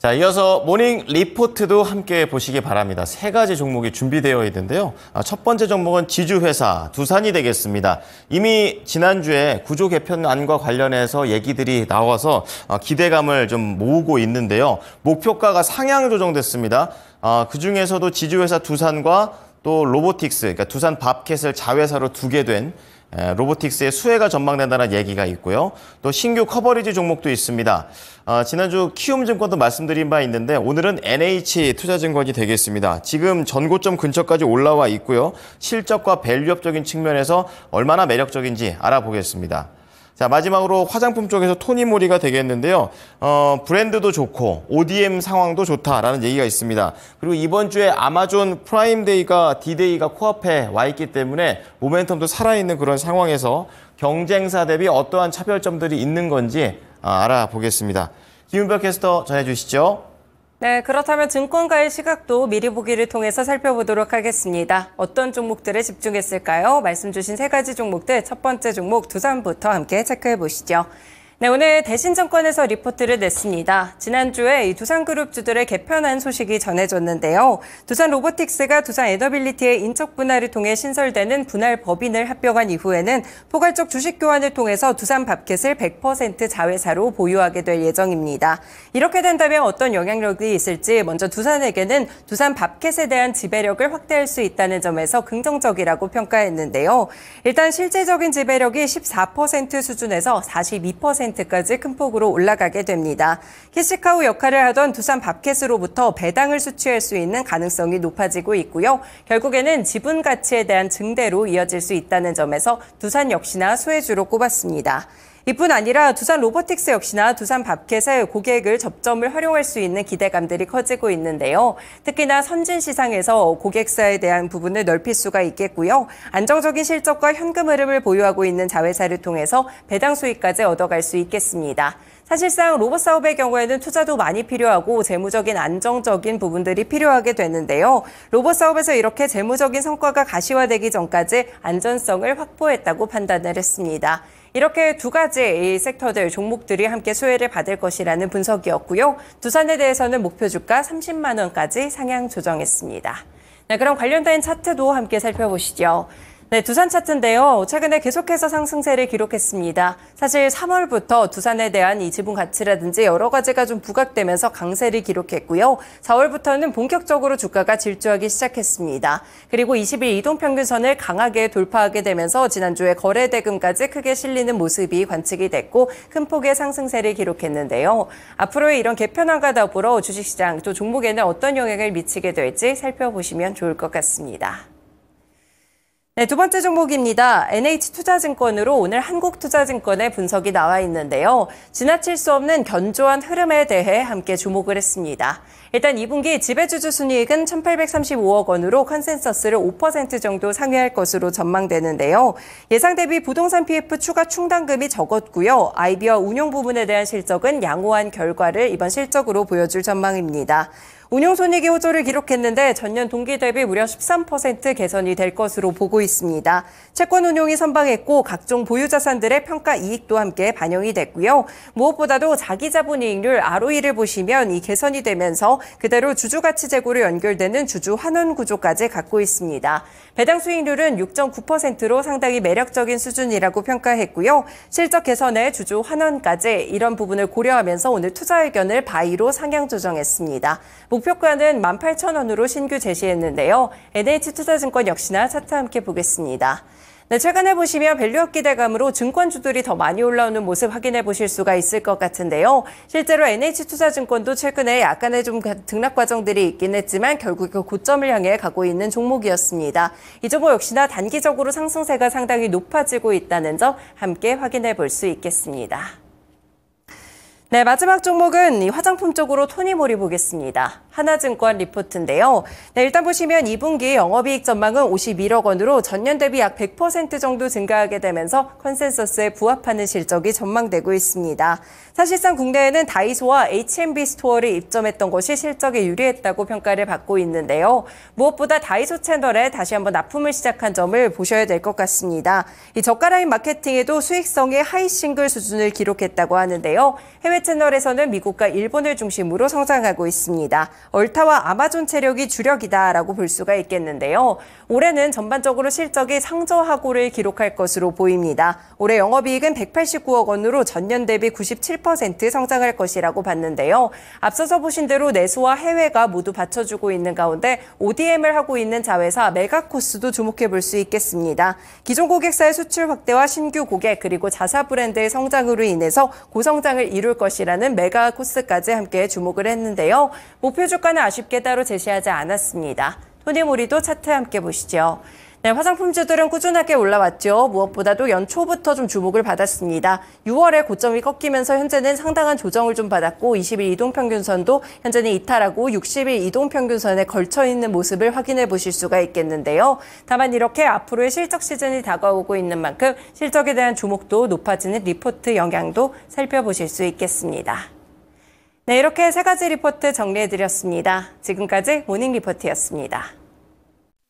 자, 이어서 모닝 리포트도 함께 보시기 바랍니다. 세 가지 종목이 준비되어 있는데요. 아, 첫 번째 종목은 지주회사 두산이 되겠습니다. 이미 지난주에 구조 개편안과 관련해서 얘기들이 나와서 아, 기대감을 좀 모으고 있는데요. 목표가가 상향 조정됐습니다. 아, 그 중에서도 지주회사 두산과 또 로보틱스, 그러니까 두산 밥캣을 자회사로 두게 된 로보틱스의 수혜가 전망된다는 얘기가 있고요. 또 신규 커버리지 종목도 있습니다. 아, 어, 지난주 키움증권도 말씀드린 바 있는데 오늘은 NH 투자증권이 되겠습니다. 지금 전고점 근처까지 올라와 있고요. 실적과 밸류업적인 측면에서 얼마나 매력적인지 알아보겠습니다. 자 마지막으로 화장품 쪽에서 토니모리가 되겠는데요. 어, 브랜드도 좋고 ODM 상황도 좋다라는 얘기가 있습니다. 그리고 이번 주에 아마존 프라임데이가 디데이가 코앞에 와 있기 때문에 모멘텀도 살아있는 그런 상황에서 경쟁사 대비 어떠한 차별점들이 있는 건지 아, 알아보겠습니다. 김은별 캐스터 전해주시죠. 네, 그렇다면 증권가의 시각도 미리 보기를 통해서 살펴보도록 하겠습니다. 어떤 종목들에 집중했을까요? 말씀 주신 세 가지 종목들 첫 번째 종목 두산부터 함께 체크해 보시죠. 네, 오늘 대신증권에서 리포트를 냈습니다. 지난주에 두산그룹주들의 개편안 소식이 전해졌는데요. 두산로보틱스가 두산에너빌리티의 인적 분할을 통해 신설되는 분할 법인을 합병한 이후에는 포괄적 주식 교환을 통해서 두산밥켓을 100% 자회사로 보유하게 될 예정입니다. 이렇게 된다면 어떤 영향력이 있을지 먼저 두산에게는 두산밥켓에 대한 지배력을 확대할 수 있다는 점에서 긍정적이라고 평가했는데요. 일단 실제적인 지배력이 14% 수준에서 42% 10%까지 큰 폭으로 올라가게 됩니다. 캐시카우 역할을 하던 두산 밥캣으로부터 배당을 수취할 수 있는 가능성이 높아지고 있고요. 결국에는 지분 가치에 대한 증대로 이어질 수 있다는 점에서 두산 역시나 소외주로 꼽았습니다. 이뿐 아니라 두산 로보틱스 역시나 두산 밥켓의 고객을 접점을 활용할 수 있는 기대감들이 커지고 있는데요. 특히나 선진 시장에서 고객사에 대한 부분을 넓힐 수가 있겠고요. 안정적인 실적과 현금 흐름을 보유하고 있는 자회사를 통해서 배당 수익까지 얻어갈 수 있겠습니다. 사실상 로봇 사업의 경우에는 투자도 많이 필요하고 재무적인 안정적인 부분들이 필요하게 되는데요. 로봇 사업에서 이렇게 재무적인 성과가 가시화되기 전까지 안전성을 확보했다고 판단을 했습니다. 이렇게 두 가지 섹터들 종목들이 함께 수혜를 받을 것이라는 분석이었고요. 두산에 대해서는 목표 주가 30만 원까지 상향 조정했습니다. 네, 그럼 관련된 차트도 함께 살펴보시죠. 네, 두산 차트인데요. 최근에 계속해서 상승세를 기록했습니다. 사실 3월부터 두산에 대한 이 지분 가치라든지 여러 가지가 좀 부각되면서 강세를 기록했고요. 4월부터는 본격적으로 주가가 질주하기 시작했습니다. 그리고 20일 이동평균선을 강하게 돌파하게 되면서 지난주에 거래대금까지 크게 실리는 모습이 관측이 됐고 큰 폭의 상승세를 기록했는데요. 앞으로의 이런 개편화가 더불어 주식시장 또 종목에는 어떤 영향을 미치게 될지 살펴보시면 좋을 것 같습니다. 네, 두 번째 종목입니다. NH투자증권으로 오늘 한국투자증권의 분석이 나와 있는데요. 지나칠 수 없는 견조한 흐름에 대해 함께 주목을 했습니다. 일단 2분기 지배주주 순이익은 1,835억 원으로 컨센서스를 5% 정도 상회할 것으로 전망되는데요. 예상 대비 부동산 PF 추가 충당금이 적었고요. 아이와 운용 부분에 대한 실적은 양호한 결과를 이번 실적으로 보여줄 전망입니다. 운용손익이 호조를 기록했는데 전년 동기 대비 무려 13% 개선이 될 것으로 보고 있습니다. 채권 운용이 선방했고 각종 보유자산들의 평가 이익도 함께 반영이 됐고요. 무엇보다도 자기자본이익률 ROE를 보시면 이 개선이 되면서 그대로 주주가치 제고로 연결되는 주주 환원 구조까지 갖고 있습니다. 배당 수익률은 6.9%로 상당히 매력적인 수준이라고 평가했고요. 실적 개선에 주주 환원까지 이런 부분을 고려하면서 오늘 투자 의견을 바이로 상향 조정했습니다. 목표가는 18,000원으로 신규 제시했는데요. NH투자증권 역시나 차트 함께 보겠습니다. 네, 최근에 보시면 밸류업 기대감으로 증권주들이 더 많이 올라오는 모습 확인해 보실 수가 있을 것 같은데요. 실제로 NH투자증권도 최근에 약간의 좀 등락 과정들이 있긴 했지만 결국 그 고점을 향해 가고 있는 종목이었습니다. 이 종목 역시나 단기적으로 상승세가 상당히 높아지고 있다는 점 함께 확인해 볼 수 있겠습니다. 네, 마지막 종목은 화장품 쪽으로 토니몰이 보겠습니다. 하나증권 리포트인데요. 네, 일단 보시면 2분기 영업이익 전망은 51억 원으로 전년 대비 약 100% 정도 증가하게 되면서 컨센서스에 부합하는 실적이 전망되고 있습니다. 사실상 국내에는 다이소와 H&B m 스토어를 입점했던 것이 실적에 유리했다고 평가를 받고 있는데요. 무엇보다 다이소 채널에 다시 한번 납품을 시작한 점을 보셔야 될 것 같습니다. 이 저가라인 마케팅에도 수익성의 하이 싱글 수준을 기록했다고 하는데요. 해외 채널에서는 미국과 일본을 중심으로 성장하고 있습니다. 얼타와 아마존 체력이 주력이다라고 볼 수가 있겠는데요. 올해는 전반적으로 실적이 상저하고를 기록할 것으로 보입니다. 올해 영업이익은 189억 원으로 전년 대비 97% 성장할 것이라고 봤는데요. 앞서서 보신 대로 내수와 해외가 모두 받쳐주고 있는 가운데 ODM을 하고 있는 자회사 메가코스도 주목해 볼 수 있겠습니다. 기존 고객사의 수출 확대와 신규 고객 그리고 자사 브랜드의 성장으로 인해서 고성장을 이룰 것이라는 메가코스까지 함께 주목을 했는데요. 목표 주가는 아쉽게 따로 제시하지 않았습니다. 토니모리도 차트 함께 보시죠. 네, 화장품주들은 꾸준하게 올라왔죠. 무엇보다도 연초부터 좀 주목을 받았습니다. 6월에 고점이 꺾이면서 현재는 상당한 조정을 좀 받았고 20일 이동평균선도 현재는 이탈하고 60일 이동평균선에 걸쳐 있는 모습을 확인해 보실 수가 있겠는데요. 다만 이렇게 앞으로의 실적 시즌이 다가오고 있는 만큼 실적에 대한 주목도 높아지는 리포트 영향도 살펴보실 수 있겠습니다. 네, 이렇게 세 가지 리포트 정리해드렸습니다. 지금까지 모닝 리포트였습니다.